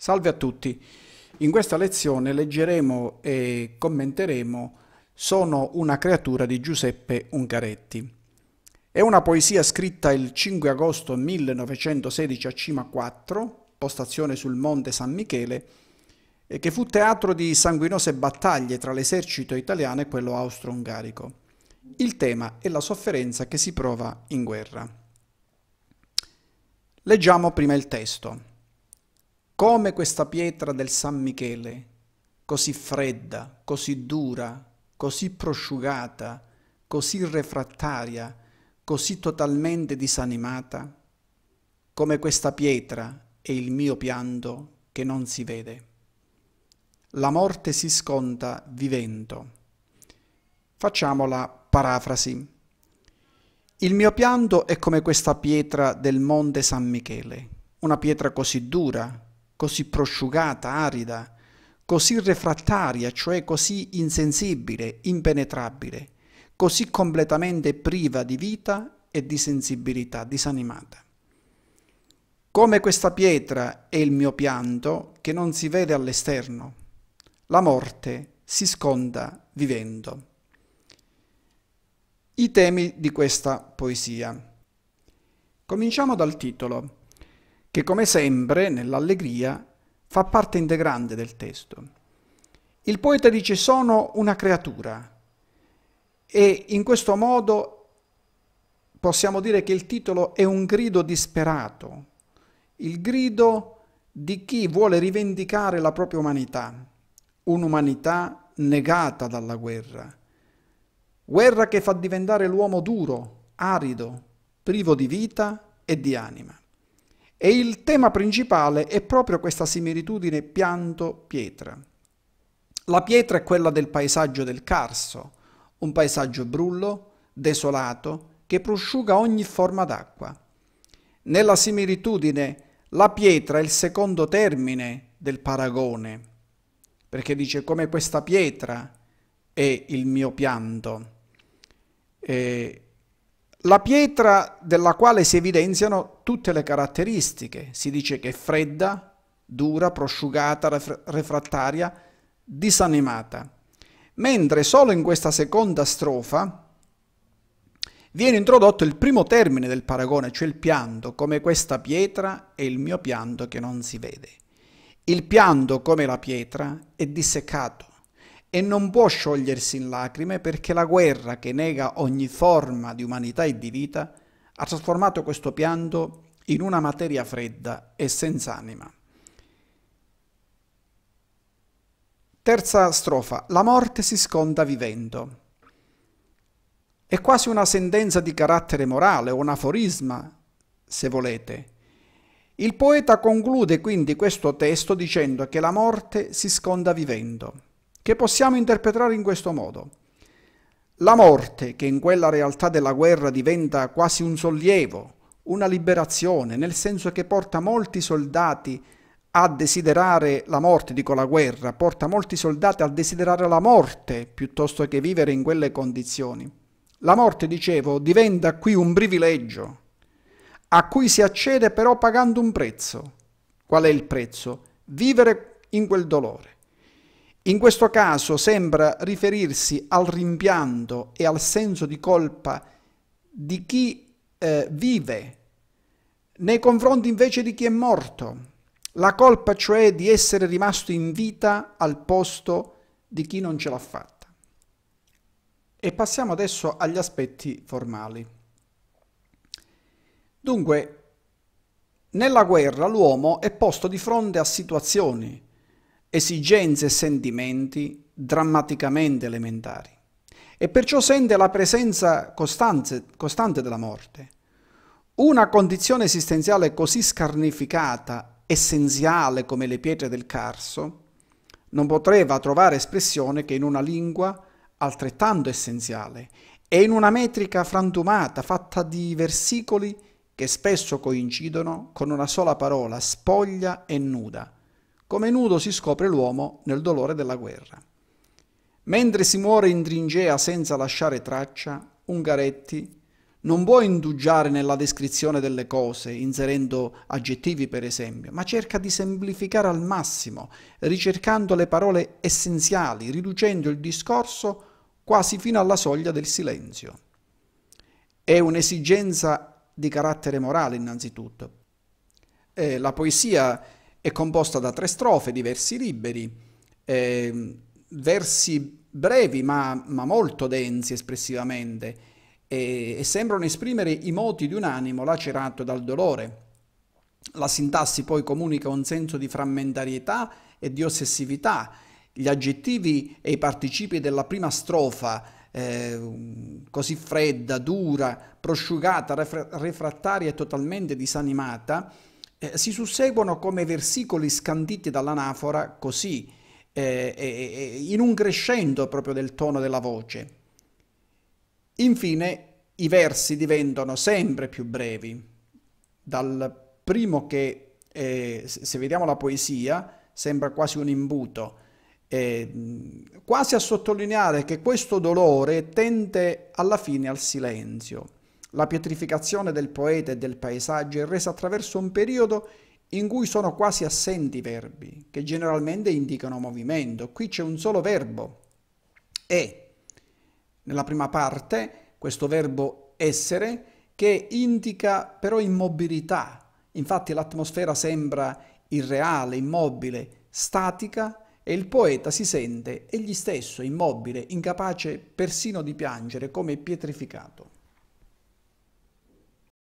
Salve a tutti. In questa lezione leggeremo e commenteremo Sono una creatura di Giuseppe Ungaretti. È una poesia scritta il 5 agosto 1916 a Cima 4, postazione sul Monte San Michele, e che fu teatro di sanguinose battaglie tra l'esercito italiano e quello austro-ungarico. Il tema è la sofferenza che si prova in guerra. Leggiamo prima il testo. Come questa pietra del San Michele, così fredda, così dura, così prosciugata, così refrattaria, così totalmente disanimata, come questa pietra è il mio pianto che non si vede. La morte si sconta vivendo. Facciamo la parafrasi. Il mio pianto è come questa pietra del monte San Michele, una pietra così dura, così prosciugata, arida, così refrattaria, cioè così insensibile, impenetrabile, così completamente priva di vita e di sensibilità, disanimata. Come questa pietra è il mio pianto che non si vede all'esterno. La morte si sconda vivendo. I temi di questa poesia. Cominciamo dal titolo che come sempre nell'allegria fa parte integrante del testo. Il poeta dice sono una creatura e in questo modo possiamo dire che il titolo è un grido disperato, il grido di chi vuole rivendicare la propria umanità, un'umanità negata dalla guerra, guerra che fa diventare l'uomo duro, arido, privo di vita e di anima. E il tema principale è proprio questa similitudine pianto-pietra. La pietra è quella del paesaggio del Carso, un paesaggio brullo, desolato, che prosciuga ogni forma d'acqua. Nella similitudine, la pietra è il secondo termine del paragone, perché dice come questa pietra è il mio pianto. E la pietra della quale si evidenziano tutte le caratteristiche. Si dice che è fredda, dura, prosciugata, refrattaria, disanimata. Mentre solo in questa seconda strofa viene introdotto il primo termine del paragone, cioè il pianto, come questa pietra e il mio pianto che non si vede. Il pianto, come la pietra, è disseccato, e non può sciogliersi in lacrime perché la guerra che nega ogni forma di umanità e di vita ha trasformato questo pianto in una materia fredda e senza anima. Terza strofa. La morte si sconda vivendo. È quasi una sentenza di carattere morale, un aforisma, se volete. Il poeta conclude quindi questo testo dicendo che la morte si sconda vivendo che possiamo interpretare in questo modo. La morte, che in quella realtà della guerra diventa quasi un sollievo, una liberazione, nel senso che porta molti soldati a desiderare la morte, dico la guerra, porta molti soldati a desiderare la morte piuttosto che vivere in quelle condizioni. La morte, dicevo, diventa qui un privilegio, a cui si accede però pagando un prezzo. Qual è il prezzo? Vivere in quel dolore. In questo caso sembra riferirsi al rimpianto e al senso di colpa di chi eh, vive, nei confronti invece di chi è morto. La colpa cioè di essere rimasto in vita al posto di chi non ce l'ha fatta. E passiamo adesso agli aspetti formali. Dunque, nella guerra l'uomo è posto di fronte a situazioni esigenze e sentimenti drammaticamente elementari e perciò sente la presenza costanze, costante della morte. Una condizione esistenziale così scarnificata, essenziale come le pietre del Carso, non poteva trovare espressione che in una lingua altrettanto essenziale e in una metrica frantumata fatta di versicoli che spesso coincidono con una sola parola spoglia e nuda, come nudo si scopre l'uomo nel dolore della guerra. Mentre si muore in Tringea senza lasciare traccia, Ungaretti non può indugiare nella descrizione delle cose, inserendo aggettivi per esempio, ma cerca di semplificare al massimo, ricercando le parole essenziali, riducendo il discorso quasi fino alla soglia del silenzio. È un'esigenza di carattere morale innanzitutto. Eh, la poesia è composta da tre strofe diversi versi liberi, eh, versi brevi ma, ma, molto densi espressivamente e, e sembrano esprimere i moti di un animo lacerato dal dolore. La sintassi poi comunica un senso di frammentarietà e di ossessività. Gli aggettivi e i participi della prima strofa eh, così fredda, dura, prosciugata, refra- refrattaria e totalmente disanimata, eh, si susseguono come versicoli scanditi dall'anafora così, eh, eh, eh, in un crescendo proprio del tono della voce. Infine i versi diventano sempre più brevi. Dal primo che, eh, se vediamo la poesia, sembra quasi un imbuto, eh, quasi a sottolineare che questo dolore tende alla fine al silenzio. La pietrificazione del poeta e del paesaggio è resa attraverso un periodo in cui sono quasi assenti i verbi, che generalmente indicano movimento. Qui c'è un solo verbo, e. Nella prima parte, questo verbo essere, che indica però immobilità. Infatti l'atmosfera sembra irreale, immobile, statica, e il poeta si sente egli stesso immobile, incapace persino di piangere, come pietrificato.